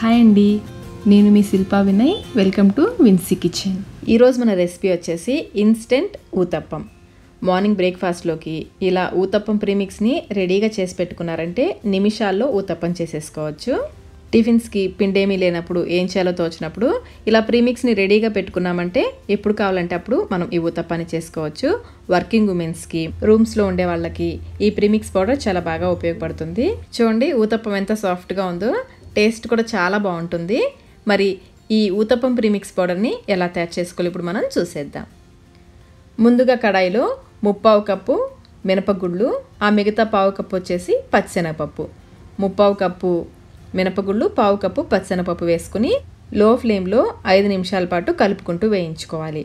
hi అండి నేను మీ శిల్పా వినయ్ వెల్కమ్ టు విన్సీ కిచెన్ ఈరోజు మన రెసిపీ వచ్చేసి ఇన్స్టెంట్ ఊతప్పం మార్నింగ్ బ్రేక్ఫాస్ట్లోకి ఇలా ఊతప్పం ప్రీమిక్స్ని రెడీగా చేసి పెట్టుకున్నారంటే నిమిషాల్లో ఊతప్పం చేసేసుకోవచ్చు టిఫిన్స్కి పిండేమీ లేనప్పుడు ఏం చేయాలో తోచినప్పుడు ఇలా ప్రీమిక్స్ని రెడీగా పెట్టుకున్నామంటే ఎప్పుడు కావాలంటే అప్పుడు మనం ఈ ఊతప్పని చేసుకోవచ్చు వర్కింగ్ ఉమెన్స్కి రూమ్స్లో ఉండే వాళ్ళకి ఈ ప్రీమిక్స్ పౌడర్ చాలా బాగా ఉపయోగపడుతుంది చూడండి ఊతప్పం ఎంత సాఫ్ట్గా ఉందో టేస్ట్ కూడా చాలా బాగుంటుంది మరి ఈ ఊతప్పం ప్రీమిక్స్ పౌడర్ని ఎలా తయారు చేసుకోవాలి ఇప్పుడు మనం చూసేద్దాం ముందుగా కడాయిలో ముప్పావు కప్పు మినపగుళ్ళు ఆ మిగతా పావు కప్పు వచ్చేసి పచ్చెనగపప్పు ముప్పావు కప్పు మినపగుళ్ళు పావు కప్పు పచ్చెనగపప్పు వేసుకుని లో ఫ్లేమ్లో ఐదు నిమిషాల పాటు కలుపుకుంటూ వేయించుకోవాలి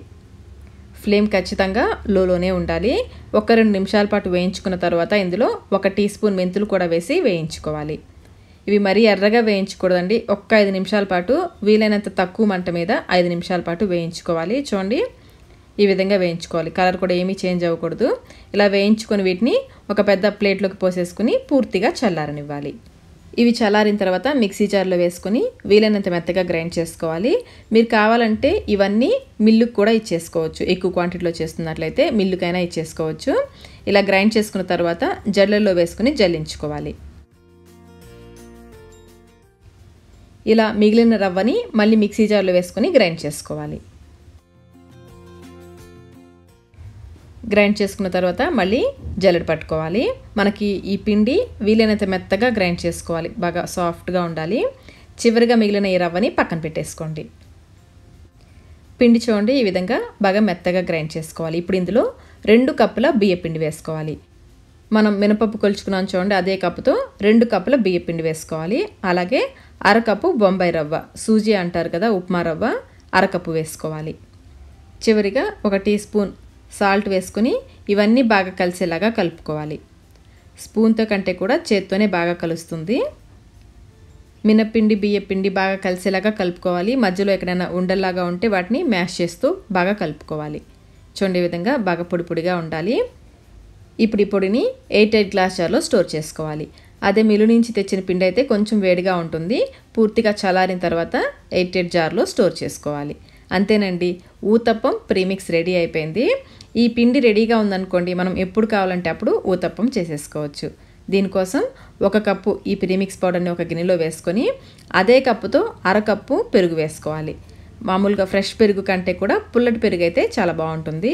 ఫ్లేమ్ ఖచ్చితంగా లోలోనే ఉండాలి ఒక రెండు నిమిషాల పాటు వేయించుకున్న తర్వాత ఇందులో ఒక టీ స్పూన్ మెంతులు కూడా వేసి వేయించుకోవాలి ఇవి మరీ ఎర్రగా వేయించకూడదండి ఒక్క ఐదు నిమిషాల పాటు వీలైనంత తక్కువ మంట మీద ఐదు నిమిషాల పాటు వేయించుకోవాలి చూడండి ఈ విధంగా వేయించుకోవాలి కలర్ కూడా ఏమీ చేంజ్ అవ్వకూడదు ఇలా వేయించుకొని వీటిని ఒక పెద్ద ప్లేట్లోకి పోసేసుకుని పూర్తిగా చల్లారనివ్వాలి ఇవి చల్లారిన తర్వాత మిక్సీ జార్లో వేసుకొని వీలైనంత మెత్తగా గ్రైండ్ చేసుకోవాలి మీరు కావాలంటే ఇవన్నీ మిల్లుకు కూడా ఇచ్చేసుకోవచ్చు ఎక్కువ క్వాంటిటీలో చేస్తున్నట్లయితే మిల్లుకైనా ఇచ్చేసుకోవచ్చు ఇలా గ్రైండ్ చేసుకున్న తర్వాత జల్లెల్లో వేసుకుని జల్లించుకోవాలి ఇలా మిగిలిన రవ్వని మళ్ళీ మిక్సీ జార్లో వేసుకొని గ్రైండ్ చేసుకోవాలి గ్రైండ్ చేసుకున్న తర్వాత మళ్ళీ జల్లెడ పట్టుకోవాలి మనకి ఈ పిండి వీలైనంత మెత్తగా గ్రైండ్ చేసుకోవాలి బాగా సాఫ్ట్గా ఉండాలి చివరిగా మిగిలిన ఈ రవ్వని పక్కన పెట్టేసుకోండి పిండి చూడండి ఈ విధంగా బాగా మెత్తగా గ్రైండ్ చేసుకోవాలి ఇప్పుడు ఇందులో రెండు కప్పుల బియ్య పిండి వేసుకోవాలి మనం మినపప్పు కొలుచుకున్నాం చూడండి అదే కప్పుతో రెండు కప్పుల బియ్య పిండి వేసుకోవాలి అలాగే అరకప్పు బొంబాయి రవ్వ సూజీ అంటారు కదా ఉప్మా రవ్వ అరకప్పు వేసుకోవాలి చివరిగా ఒక టీ స్పూన్ సాల్ట్ వేసుకుని ఇవన్నీ బాగా కలిసేలాగా కలుపుకోవాలి స్పూన్తో కంటే కూడా చేత్తోనే బాగా కలుస్తుంది మినపిండి బియ్యపిండి బాగా కలిసేలాగా కలుపుకోవాలి మధ్యలో ఎక్కడైనా ఉండల్లాగా ఉంటే వాటిని మ్యాష్ చేస్తూ బాగా కలుపుకోవాలి చూడండి విధంగా బాగా పొడి పొడిగా ఉండాలి ఇప్పుడు ఈ పొడిని ఎయిట్ ఎయిట్ గ్లాస్ జార్లో స్టోర్ చేసుకోవాలి అదే మిల్లు నుంచి తెచ్చిన పిండి అయితే కొంచెం వేడిగా ఉంటుంది పూర్తిగా చల్లారిన తర్వాత ఎయిట్ ఎయిట్ జార్లో స్టోర్ చేసుకోవాలి అంతేనండి ఊతప్పం ప్రీమిక్స్ రెడీ అయిపోయింది ఈ పిండి రెడీగా ఉందనుకోండి మనం ఎప్పుడు కావాలంటే అప్పుడు ఊతప్పం చేసేసుకోవచ్చు దీనికోసం ఒక కప్పు ఈ ప్రీమిక్స్ పౌడర్ని ఒక గిన్నెలో వేసుకొని అదే కప్పుతో అరకప్పు పెరుగు వేసుకోవాలి మామూలుగా ఫ్రెష్ పెరుగు కంటే కూడా పుల్లటి పెరుగు అయితే చాలా బాగుంటుంది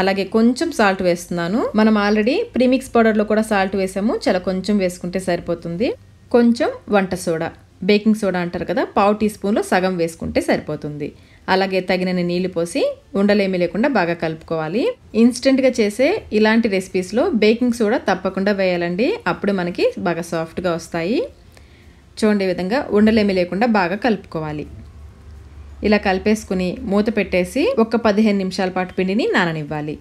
అలాగే కొంచెం సాల్ట్ వేస్తున్నాను మనం ఆల్రెడీ ప్రీమిక్స్ పౌడర్లో కూడా సాల్ట్ వేసాము చాలా కొంచెం వేసుకుంటే సరిపోతుంది కొంచెం వంట సోడా బేకింగ్ సోడా అంటారు కదా పావు టీ స్పూన్లో సగం వేసుకుంటే సరిపోతుంది అలాగే తగినన్ని నీళ్లు పోసి ఉండలేమి లేకుండా బాగా కలుపుకోవాలి ఇన్స్టెంట్గా చేసే ఇలాంటి రెసిపీస్లో బేకింగ్ సోడా తప్పకుండా వేయాలండి అప్పుడు మనకి బాగా సాఫ్ట్గా వస్తాయి చూడండి విధంగా ఉండలేమి లేకుండా బాగా కలుపుకోవాలి ఇలా కలిపేసుకుని మూత పెట్టేసి ఒక పదిహేను నిమిషాల పాటు పిండిని నాననివ్వాలి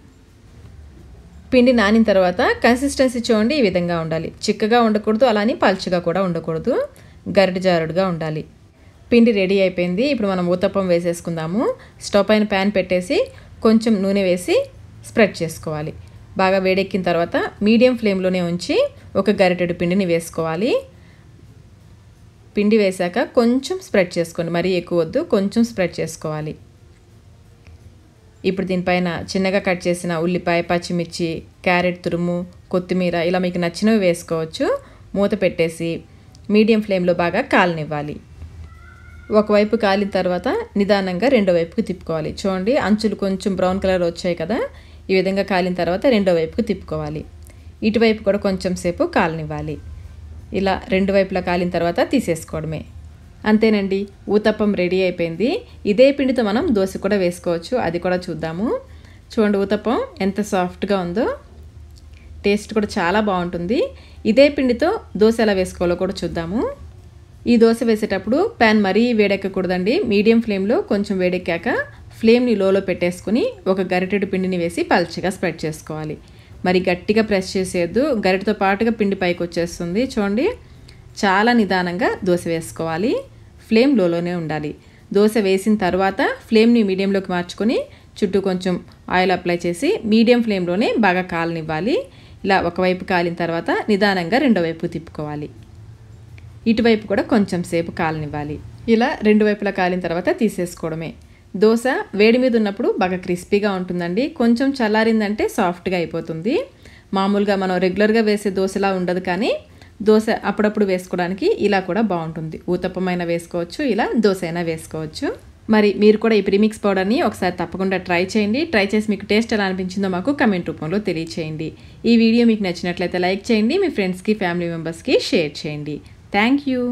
పిండి నానిన తర్వాత కన్సిస్టెన్సీ చూడండి ఈ విధంగా ఉండాలి చిక్కగా ఉండకూడదు అలానే పల్చగా కూడా ఉండకూడదు గరిటి జారుడుగా ఉండాలి పిండి రెడీ అయిపోయింది ఇప్పుడు మనం ఊతప్పం వేసేసుకుందాము స్టవ్ పైన ప్యాన్ పెట్టేసి కొంచెం నూనె వేసి స్ప్రెడ్ చేసుకోవాలి బాగా వేడెక్కిన తర్వాత మీడియం ఫ్లేమ్లోనే ఉంచి ఒక గరిటెడు పిండిని వేసుకోవాలి పిండి వేశాక కొంచెం స్ప్రెడ్ చేసుకోండి మరీ ఎక్కువ వద్దు కొంచెం స్ప్రెడ్ చేసుకోవాలి ఇప్పుడు దీనిపైన చిన్నగా కట్ చేసిన ఉల్లిపాయ పచ్చిమిర్చి క్యారెట్ తురుము కొత్తిమీర ఇలా మీకు నచ్చినవి వేసుకోవచ్చు మూత పెట్టేసి మీడియం ఫ్లేమ్లో బాగా కాలనివ్వాలి ఒకవైపు కాలిన తర్వాత నిదానంగా రెండో వైపుకి తిప్పుకోవాలి చూడండి అంచులు కొంచెం బ్రౌన్ కలర్ వచ్చాయి కదా ఈ విధంగా కాలిన తర్వాత రెండో వైపుకి తిప్పుకోవాలి ఇటువైపు కూడా కొంచెం సేపు కాలనివ్వాలి ఇలా రెండు వైపులా కాలిన తర్వాత తీసేసుకోవడమే అంతేనండి ఊతప్పం రెడీ అయిపోయింది ఇదే పిండితో మనం దోశ కూడా వేసుకోవచ్చు అది కూడా చూద్దాము చూడండి ఊతప్పం ఎంత సాఫ్ట్గా ఉందో టేస్ట్ కూడా చాలా బాగుంటుంది ఇదే పిండితో దోశ ఎలా వేసుకోవాలో కూడా చూద్దాము ఈ దోశ వేసేటప్పుడు ప్యాన్ మరీ వేడెక్కకూడదండి మీడియం ఫ్లేమ్లో కొంచెం వేడెక్కాక ఫ్లేమ్ని లోలో పెట్టేసుకుని ఒక గరిటెడు పిండిని వేసి పల్చగా స్ప్రెడ్ చేసుకోవాలి మరి గట్టిగా ప్రెస్ చేసేయద్దు గరిటతో పాటుగా పిండి పైకి వచ్చేస్తుంది చూడండి చాలా నిదానంగా దోశ వేసుకోవాలి ఫ్లేమ్ లోలోనే ఉండాలి దోశ వేసిన తర్వాత ఫ్లేమ్ని మీడియంలోకి మార్చుకొని చుట్టూ కొంచెం ఆయిల్ అప్లై చేసి మీడియం ఫ్లేమ్లోనే బాగా కాలనివ్వాలి ఇలా ఒకవైపు కాలిన తర్వాత నిదానంగా రెండో వైపు తిప్పుకోవాలి ఇటువైపు కూడా కొంచెం సేపు కాలనివ్వాలి ఇలా రెండు వైపులా కాలిన తర్వాత తీసేసుకోవడమే దోశ వేడి మీద ఉన్నప్పుడు బాగా క్రిస్పీగా ఉంటుందండి కొంచెం చల్లారిందంటే సాఫ్ట్గా అయిపోతుంది మామూలుగా మనం రెగ్యులర్గా వేసే దోశలా ఉండదు కానీ దోశ అప్పుడప్పుడు వేసుకోవడానికి ఇలా కూడా బాగుంటుంది ఊతప్పమైనా వేసుకోవచ్చు ఇలా దోశ అయినా వేసుకోవచ్చు మరి మీరు కూడా ఈ ప్రీమిక్స్ పౌడర్ని ఒకసారి తప్పకుండా ట్రై చేయండి ట్రై చేసి మీకు టేస్ట్ ఎలా అనిపించిందో మాకు కమెంట్ రూపంలో తెలియచేయండి ఈ వీడియో మీకు నచ్చినట్లయితే లైక్ చేయండి మీ ఫ్రెండ్స్కి ఫ్యామిలీ మెంబర్స్కి షేర్ చేయండి థ్యాంక్ యూ